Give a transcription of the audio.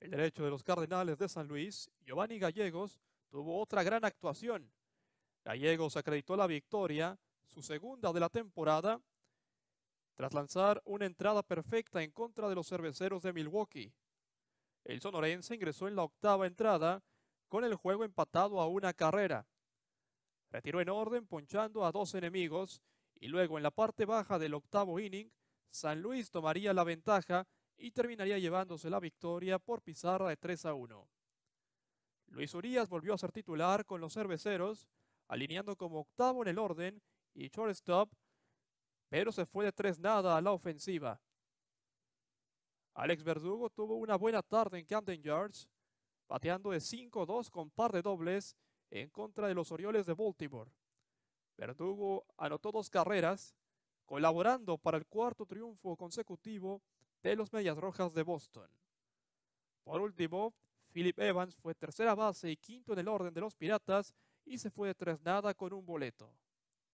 El derecho de los Cardenales de San Luis, Giovanni Gallegos, tuvo otra gran actuación. Gallegos acreditó la victoria, su segunda de la temporada, tras lanzar una entrada perfecta en contra de los cerveceros de Milwaukee. El sonorense ingresó en la octava entrada con el juego empatado a una carrera. Retiró en orden ponchando a dos enemigos y luego en la parte baja del octavo inning, San Luis tomaría la ventaja y terminaría llevándose la victoria por pizarra de 3 a 1. Luis Urias volvió a ser titular con los cerveceros, alineando como octavo en el orden y shortstop, pero se fue de 3 nada a la ofensiva. Alex Verdugo tuvo una buena tarde en Camden Yards, bateando de 5-2 con par de dobles en contra de los Orioles de Baltimore. Verdugo anotó dos carreras, colaborando para el cuarto triunfo consecutivo de los Medias Rojas de Boston. Por último, Philip Evans fue tercera base y quinto en el orden de los Piratas y se fue de tres nada con un boleto.